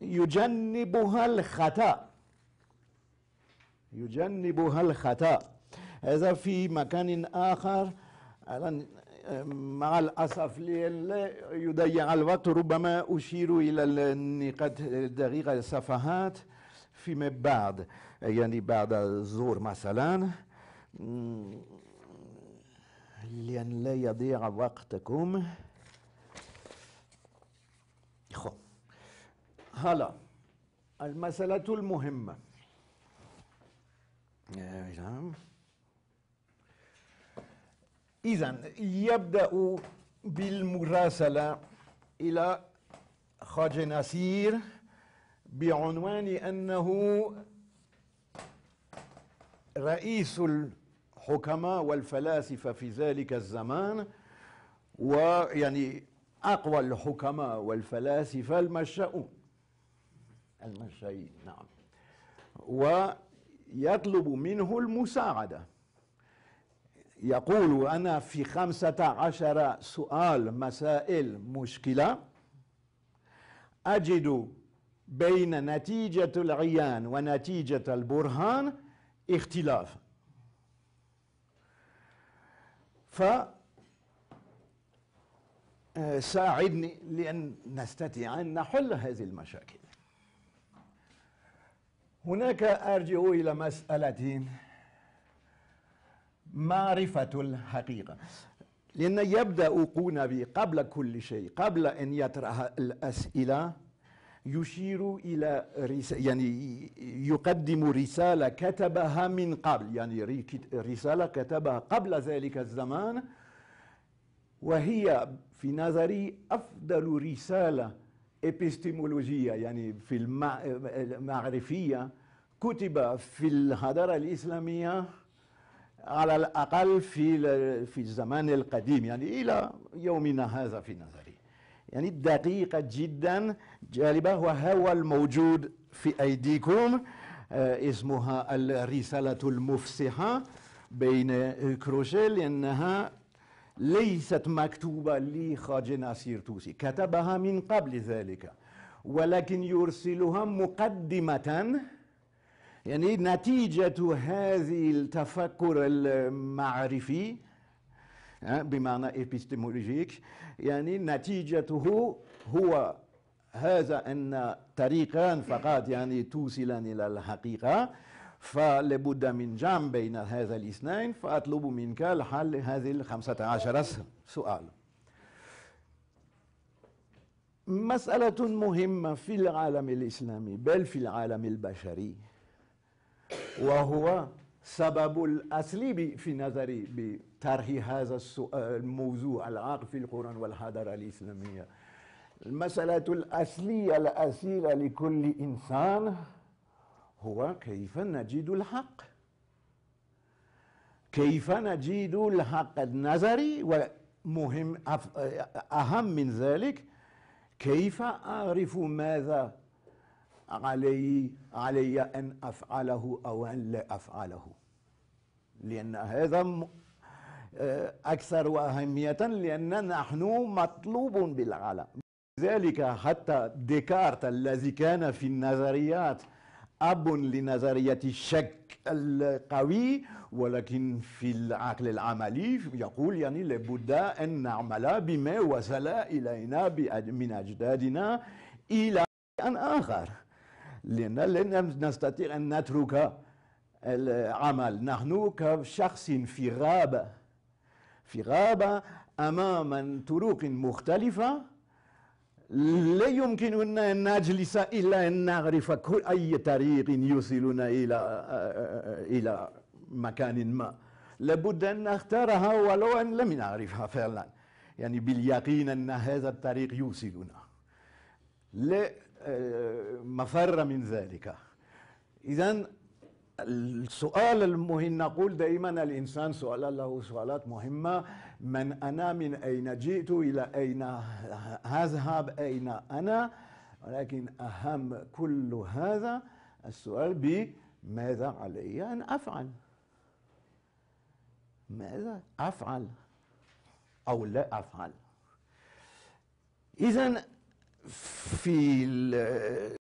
يجنبها الخطأ يجنبها الخطأ هذا في مكان آخر الآن مع الأسف يضيع الوقت ربما أشير إلى النقاط الدقيقة الصفحات فيما بعد يعني بعد الزور مثلا لأن لا يضيع وقتكم هلا المسألة المهمة إذا يبدأ بالمراسلة إلى خاج نسير بعنوان أنه رئيس الحكماء والفلاسفة في ذلك الزمان ويعني أقوى الحكماء والفلاسفة المشاؤون المشايين نعم ويطلب منه المساعدة يقول أنا في خمسة عشر سؤال مسائل مشكلة أجد بين نتيجة العيان ونتيجة البرهان اختلاف ف آه، ساعدني لأن نستطيع أن نحل هذه المشاكل هناك أرجع إلى مسألة معرفة الحقيقة لأن يبدأ قونبي قبل كل شيء قبل أن يطرح الأسئلة يشير إلى رس... يعني يقدم رسالة كتبها من قبل يعني رسالة كتبها قبل ذلك الزمان وهي في نظري أفضل رسالة ابستيمولوجية يعني في المعرفية كتب في الحضارة الإسلامية على الأقل في في الزمان القديم يعني إلى يومنا هذا في نظري يعني دقيقة جدا جالبة وهو الموجود في أيديكم آه، اسمها الرسالة المفصحة بين كروشيل لأنها ليست مكتوبة لخاج ناصير توسي كتبها من قبل ذلك ولكن يرسلها مقدمة يعني نتيجة هذه التفكر المعرفي بمعنى إبستيمولوجيك يعني نتيجته هو هذا أن طريقان فقط يعني توصلان إلى الحقيقة فلابد من جمع بين هذا الاثنين فأطلب منك الحل هذه الخمسة عشر سؤال مسألة مهمة في العالم الإسلامي بل في العالم البشري وهو سبب الأصلي في نظري بطرح هذا الموضوع العاق في القرآن والحضارة الإسلامية المسألة الأصلية الأصيلة لكل إنسان هو كيف نجد الحق كيف نجد الحق النظري ومهم أهم من ذلك كيف أعرف ماذا علي علي أن أفعله أو أن لا أفعله لأن هذا آه، أكثر أهمية لأن نحن مطلوب بالعالم لذلك حتى ديكارت الذي كان في النظريات اب لنظريه الشك القوي ولكن في العقل العملي يقول يعني لابد ان نعمل بما وصل الينا من اجدادنا الى ان اخر لان لن نستطيع ان نترك العمل نحن كشخص في غابه في غابه امام طرق مختلفه لا يمكننا أن نجلس إلا أن نعرف كل أي طريق يوصلنا إلى إلى مكان ما لابد أن نختارها ولو أن لم نعرفها فعلا يعني باليقين أن هذا الطريق يوصلنا لا مفر من ذلك إذا السؤال المهم نقول دائما الإنسان سؤال له سؤالات مهمة من أنا من أين جئت إلى أين أذهب أين أنا ولكن أهم كل هذا السؤال بماذا علي أن أفعل ماذا أفعل أو لا أفعل إذا في